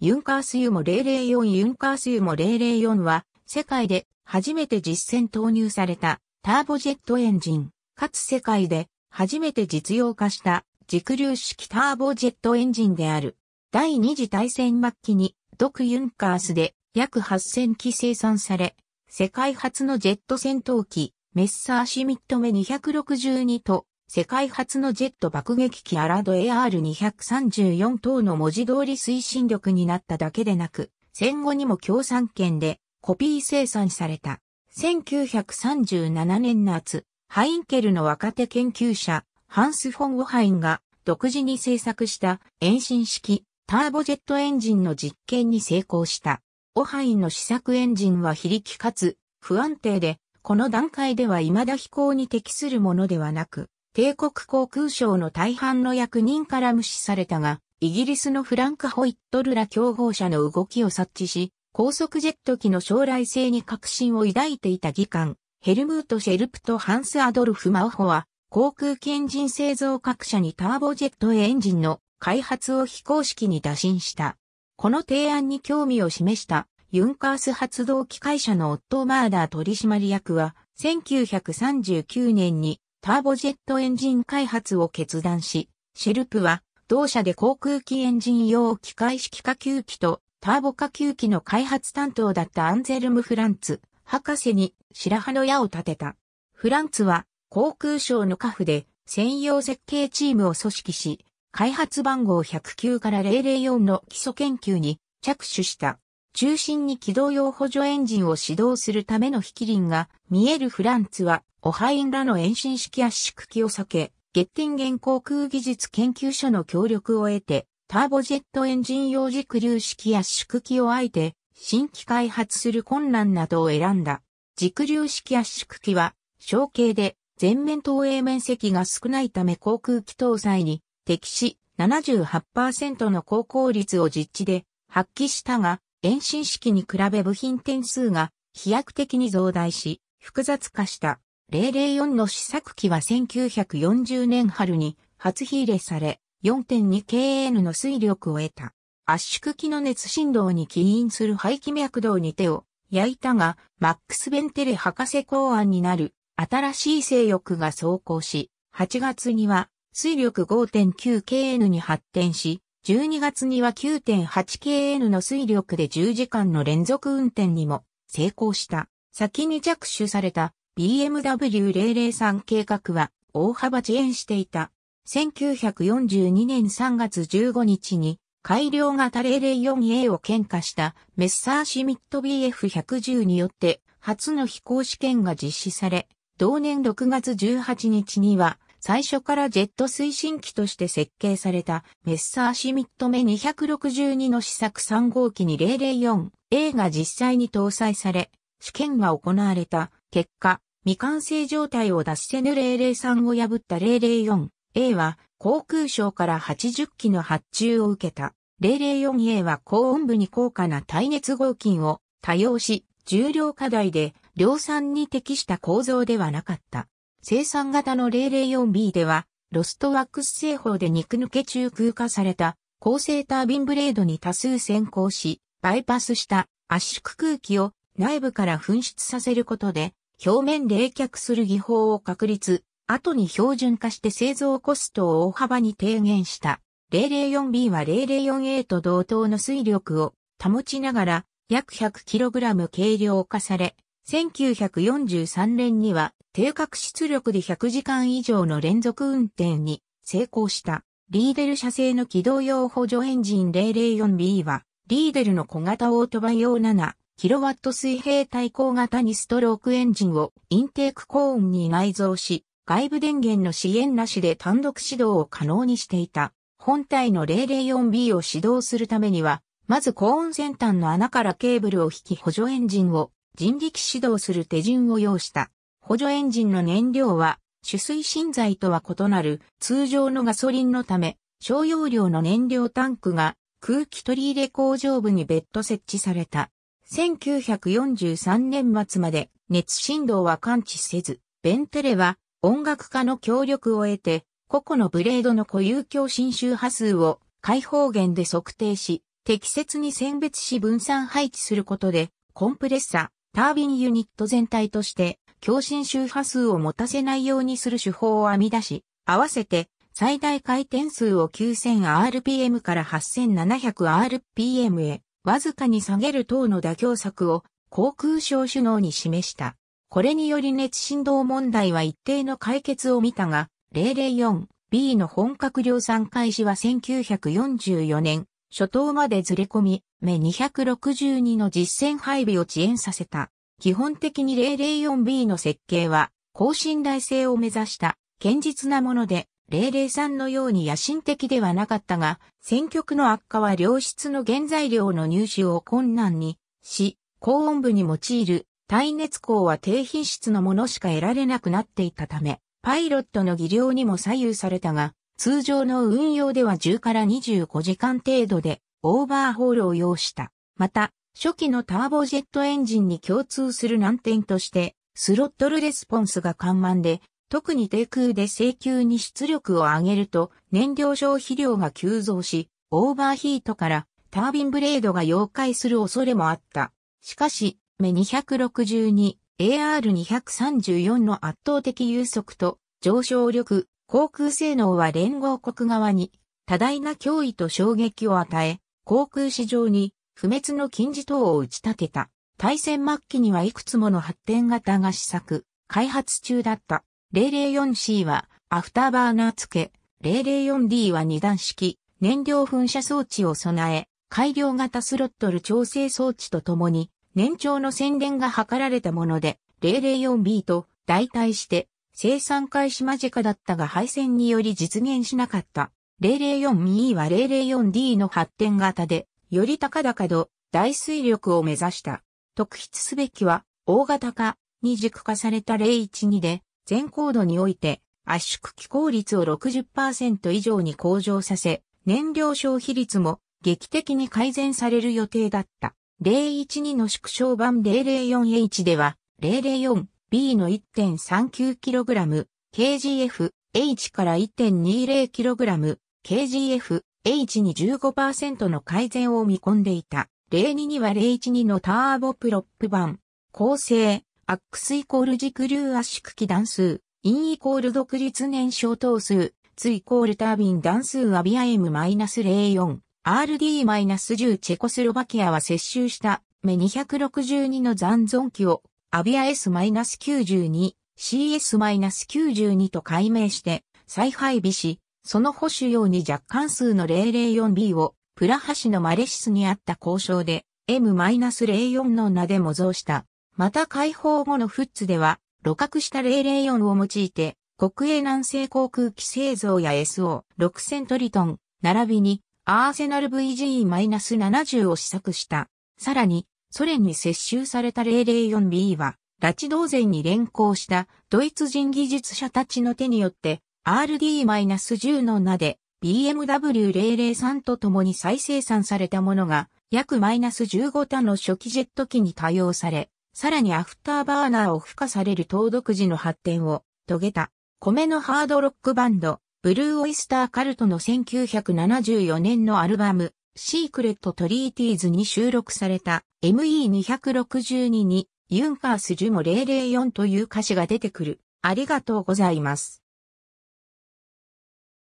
ユンカースユモ004ユンカースユモ004は、世界で初めて実戦投入されたターボジェットエンジン、かつ世界で初めて実用化した軸流式ターボジェットエンジンである。第二次大戦末期に、独ユンカースで約8000機生産され、世界初のジェット戦闘機、メッサーシミット目262と世界初のジェット爆撃機アラド AR234 等の文字通り推進力になっただけでなく、戦後にも共産圏でコピー生産された。1937年夏、ハインケルの若手研究者、ハンス・フォン・オハインが独自に製作した遠心式ターボジェットエンジンの実験に成功した。オハインの試作エンジンは非力かつ不安定で、この段階では未だ飛行に適するものではなく、帝国航空省の大半の役人から無視されたが、イギリスのフランク・ホイットルら競合者の動きを察知し、高速ジェット機の将来性に確信を抱いていた議官、ヘルムート・シェルプとハンス・アドルフ・マオホは、航空機エンジン製造各社にターボジェットエンジンの開発を非公式に打診した。この提案に興味を示したユンカース発動機会社のオットー・マーダー取締役は1939年にターボジェットエンジン開発を決断し、シェルプは同社で航空機エンジン用機械式火球機とターボ火球機の開発担当だったアンゼルム・フランツ博士に白羽の矢を立てた。フランツは航空省のカフで専用設計チームを組織し、開発番号109から004の基礎研究に着手した。中心に機動用補助エンジンを始動するための引き輪が見えるフランツはオハインらの遠心式圧縮機を避け、ゲッティンゲン航空技術研究所の協力を得て、ターボジェットエンジン用軸流式圧縮機をあえて、新規開発する困難などを選んだ。軸流式圧縮機は、小型で全面投影面積が少ないため航空機搭載に適し78%の高効率を実地で発揮したが、遠心式に比べ部品点数が飛躍的に増大し、複雑化した。004の試作機は1940年春に初火入れされ、4.2kN の水力を得た。圧縮機の熱振動に起因する排気脈動に手を焼いたが、マックス・ベンテレ博士考案になる新しい性欲が走行し、8月には水力 5.9kN に発展し、12月には 9.8kN の水力で10時間の連続運転にも成功した。先に着手された BMW003 計画は大幅遅延していた。1942年3月15日に改良型 004A を喧嘩したメッサーシミット BF110 によって初の飛行試験が実施され、同年6月18日には最初からジェット推進機として設計されたメッサーシミット目262の試作3号機に 004A が実際に搭載され、試験が行われた結果、未完成状態を脱せぬ003を破った 004A は航空省から80機の発注を受けた。004A は高温部に高価な耐熱合金を多用し、重量課題で量産に適した構造ではなかった。生産型の 004B では、ロストワックス製法で肉抜け中空化された高性タービンブレードに多数先行し、バイパスした圧縮空気を内部から噴出させることで、表面冷却する技法を確立、後に標準化して製造コストを大幅に低減した。004B は 004A と同等の水力を保ちながら約 100kg 軽量化され、1943年には低角出力で100時間以上の連続運転に成功した。リーデル社製の機動用補助エンジン 004B は、リーデルの小型オートバイ用7、キロワット水平対向型にストロークエンジンをインテークコーンに内蔵し、外部電源の支援なしで単独指導を可能にしていた。本体の 004B を指導するためには、まずコーン先端の穴からケーブルを引き補助エンジンを人力指導する手順を要した。補助エンジンの燃料は、取水芯材とは異なる通常のガソリンのため、小容量の燃料タンクが空気取り入れ工場部に別途設置された。1943年末まで熱振動は感知せず、ベンテレは音楽家の協力を得て、個々のブレードの固有共振周波数を開放源で測定し、適切に選別し分散配置することで、コンプレッサ、タービンユニット全体として共振周波数を持たせないようにする手法を編み出し、合わせて最大回転数を 9000rpm から 8700rpm へわずかに下げる等の妥協策を航空省首脳に示した。これにより熱振動問題は一定の解決を見たが、004B の本格量産開始は1944年初頭までずれ込み、目262の実戦配備を遅延させた。基本的に 004B の設計は、高信頼性を目指した、堅実なもので、0 0んのように野心的ではなかったが、選区の悪化は良質の原材料の入手を困難にし、高温部に用いる耐熱鋼は低品質のものしか得られなくなっていたため、パイロットの技量にも左右されたが、通常の運用では10から25時間程度でオーバーホールを要した。また、初期のターボジェットエンジンに共通する難点として、スロットルレスポンスが緩慢で、特に低空で請求に出力を上げると燃料消費量が急増し、オーバーヒートからタービンブレードが溶解する恐れもあった。しかし、メ262、AR234 の圧倒的有速と上昇力、航空性能は連合国側に多大な脅威と衝撃を与え、航空市場に不滅の金字塔を打ち立てた。対戦末期にはいくつもの発展型が試作、開発中だった。004C はアフターバーナー付け、004D は二段式、燃料噴射装置を備え、改良型スロットル調整装置とともに、年長の宣伝が図られたもので、004B と代替して生産開始間近だったが配線により実現しなかった。004E は 004D の発展型で、より高々度、大水力を目指した。特筆すべきは、大型化に軸化された012で、全高度において圧縮気候率を60%以上に向上させ、燃料消費率も劇的に改善される予定だった。012の縮小版 004H では、004B の 1.39kg、KGF、H から 1.20kg、KGF、H に15%の改善を見込んでいた。02には012のターボプロップ版、構成、アックスイコール軸流圧縮機段数、インイコール独立燃焼等数、ツイコールタービン段数アビア M-04、RD-10 チェコスロバキアは接収した目262の残存機をアビア S-92、CS-92 と解明して再配備し、その保守用に若干数の 004B をプラハ市のマレシスにあった交渉で M-04 の名で模造した。また解放後のフッツでは、露覚した004を用いて、国営南西航空機製造や SO6000 トリトン、並びにアーセナル VG-70 を試作した。さらに、ソ連に接収された 004B は、拉致同然に連行したドイツ人技術者たちの手によって RD-10 の名で BMW003 と共に再生産されたものが約 -15 単の初期ジェット機に多用され、さらにアフターバーナーを付加される東独自の発展を遂げた、米のハードロックバンド、ブルーオイスターカルトの1974年のアルバム、シークレットトリーティーズに収録された ME262 にユンカース・ジュモ004という歌詞が出てくる。ありがとうございます。